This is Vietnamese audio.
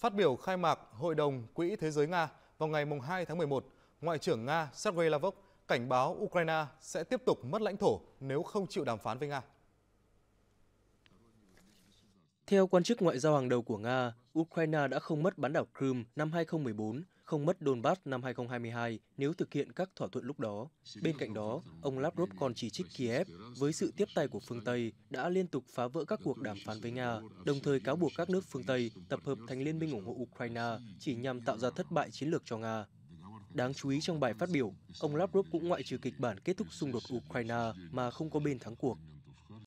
Phát biểu khai mạc Hội đồng Quỹ Thế giới Nga vào ngày 2 tháng 11, Ngoại trưởng Nga Sergei Lavrov cảnh báo Ukraine sẽ tiếp tục mất lãnh thổ nếu không chịu đàm phán với Nga. Theo quan chức ngoại giao hàng đầu của Nga, Ukraine đã không mất bán đảo Crimea năm 2014 không mất Donbass năm 2022 nếu thực hiện các thỏa thuận lúc đó. Bên cạnh đó, ông Lavrov còn chỉ trích Kiev với sự tiếp tay của phương Tây đã liên tục phá vỡ các cuộc đàm phán với Nga, đồng thời cáo buộc các nước phương Tây tập hợp thành liên minh ủng hộ Ukraine chỉ nhằm tạo ra thất bại chiến lược cho Nga. Đáng chú ý trong bài phát biểu, ông Lavrov cũng ngoại trừ kịch bản kết thúc xung đột Ukraine mà không có bên thắng cuộc.